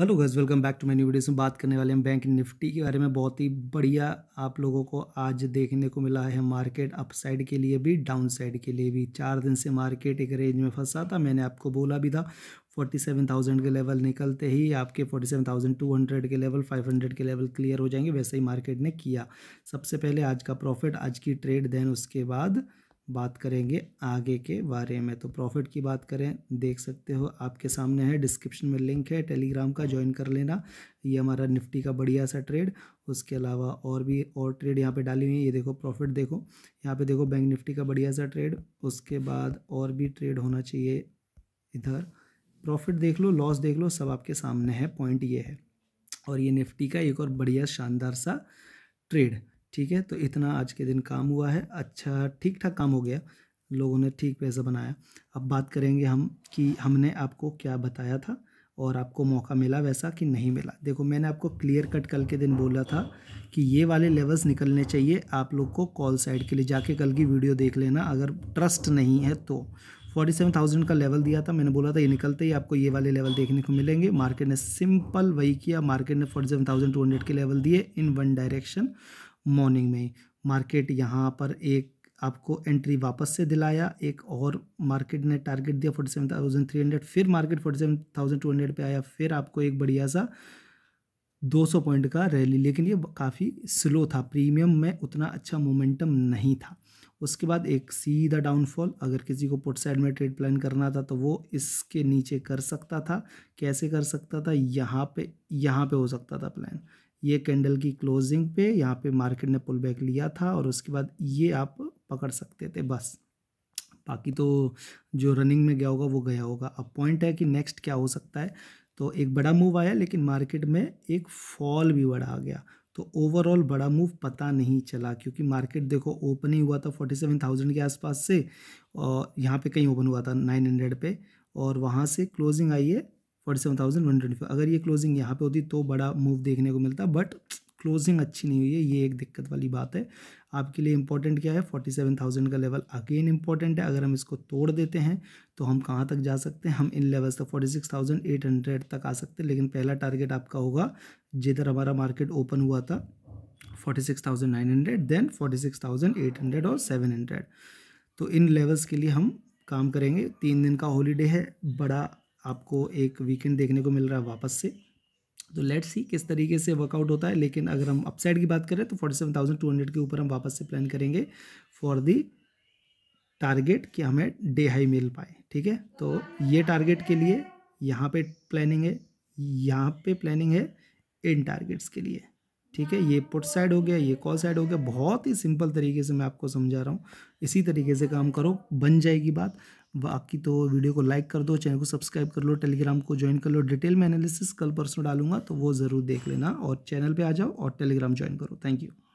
hello guys welcome back to my new videos में बात करने वाले हैं बैंक निफ्टी के बारे में बहुत ही बढ़िया आप लोगों को आज देखने को मिला है मार्केट अपसाइड के लिए भी डाउनसाइड के लिए भी चार दिन से मार्केट एक रेंज में फंसा था मैंने आपको बोला भी था फोर्टी सेवन थाउजेंड के लेवल निकलते ही आपके forty seven thousand two hundred के लेवल फाइव हंड्रेड के लेवल क्लियर हो जाएंगे वैसे ही मार्केट ने किया सबसे पहले आज का प्रॉफिट आज की ट्रेड देन उसके बाद बात करेंगे आगे के बारे में तो प्रॉफिट की बात करें देख सकते हो आपके सामने है डिस्क्रिप्शन में लिंक है टेलीग्राम का ज्वाइन कर लेना ये हमारा निफ्टी का बढ़िया सा ट्रेड उसके अलावा और भी और ट्रेड यहाँ पे डाली हुई है ये देखो प्रॉफिट देखो यहाँ पे देखो बैंक निफ्टी का बढ़िया सा ट्रेड उसके बाद और भी ट्रेड होना चाहिए इधर प्रॉफिट देख लो लॉस देख लो सब आपके सामने है पॉइंट ये है और ये निफ्टी का एक और बढ़िया शानदार सा ट्रेड ठीक है तो इतना आज के दिन काम हुआ है अच्छा ठीक ठाक काम हो गया लोगों ने ठीक पैसा बनाया अब बात करेंगे हम कि हमने आपको क्या बताया था और आपको मौका मिला वैसा कि नहीं मिला देखो मैंने आपको क्लियर कट कल के दिन बोला था कि ये वाले लेवल्स निकलने चाहिए आप लोग को कॉल साइड के लिए जाके कल की वीडियो देख लेना अगर ट्रस्ट नहीं है तो फोर्टी सेवन थाउजेंड का लेवल दिया था मैंने बोला था ये निकलते ही आपको ये वाले लेवल देखने को मिलेंगे मार्केट ने सिंपल वही किया मार्केट ने forty seven thousand two hundred के लेवल दिए इन वन डायरेक्शन मॉर्निंग में मार्केट यहाँ पर एक आपको एंट्री वापस से दिलाया एक और मार्केट ने टारगेट दिया forty seven thousand three hundred फिर market forty seven thousand two hundred पर आया फिर आपको एक बढ़िया सा 200 पॉइंट का रैली लेकिन ये काफ़ी स्लो था प्रीमियम में उतना अच्छा मोमेंटम नहीं था उसके बाद एक सीधा डाउनफॉल अगर किसी को पुट साइड में ट्रेड प्लान करना था तो वो इसके नीचे कर सकता था कैसे कर सकता था यहाँ पे यहाँ पे हो सकता था प्लान ये कैंडल की क्लोजिंग पे यहाँ पे मार्केट ने पुल बैक लिया था और उसके बाद ये आप पकड़ सकते थे बस बाकी तो जो रनिंग में गया होगा वो गया होगा अब पॉइंट है कि नेक्स्ट क्या हो सकता है तो एक बड़ा मूव आया लेकिन मार्केट में एक फॉल भी बड़ा आ गया तो ओवरऑल बड़ा मूव पता नहीं चला क्योंकि मार्केट देखो ओपन ही हुआ था फोर्टी सेवन थाउजेंड के आसपास से और यहाँ पे कहीं ओपन हुआ था नाइन हंड्रेड पे और वहाँ से क्लोजिंग आई है forty seven thousand one five अगर ये क्लोजिंग यहाँ पे होती तो बड़ा मूव देखने को मिलता बट क्लोजिंग अच्छी नहीं हुई है ये एक दिक्कत वाली बात है आपके लिए इंपॉर्टेंट क्या है फोर्टी सेवन थाउजेंड का लेवल अगेन इंपॉर्टेंट है अगर हम इसको तोड़ देते हैं तो हम कहाँ तक जा सकते हैं हम इन लेवल्स तक forty six thousand eight hundred तक आ सकते हैं लेकिन पहला टारगेट आपका होगा जिधर हमारा मार्केट ओपन हुआ था forty six thousand nine hundred then forty six thousand eight hundred और सेवन हंड्रेड तो इन लेवल्स के लिए हम काम करेंगे तीन दिन का हॉलीडे है बड़ा आपको एक वीकेंड देखने को मिल रहा है वापस से तो लेट्स सी किस तरीके से वर्कआउट होता है लेकिन अगर हम अपसाइड की बात करें तो forty seven thousand two hundred के ऊपर हम वापस से प्लान करेंगे फॉर दी टारगेट कि हमें डे हाई मिल पाए ठीक है तो ये टारगेट के लिए यहाँ पे प्लानिंग है यहाँ पे प्लानिंग है इन टारगेट्स के लिए ठीक है ये पुट साइड हो गया ये कॉल साइड हो गया बहुत ही सिंपल तरीके से मैं आपको समझा रहा हूँ इसी तरीके से काम करो बन जाएगी बात बाकी तो वीडियो को लाइक कर दो चैनल को सब्सक्राइब कर लो टेलीग्राम को ज्वाइन कर लो डिटेल में एनालिसिस कल परसों डालूंगा तो वो ज़रूर देख लेना और चैनल पे आ जाओ और टेलीग्राम ज्वाइन करो थैंक यू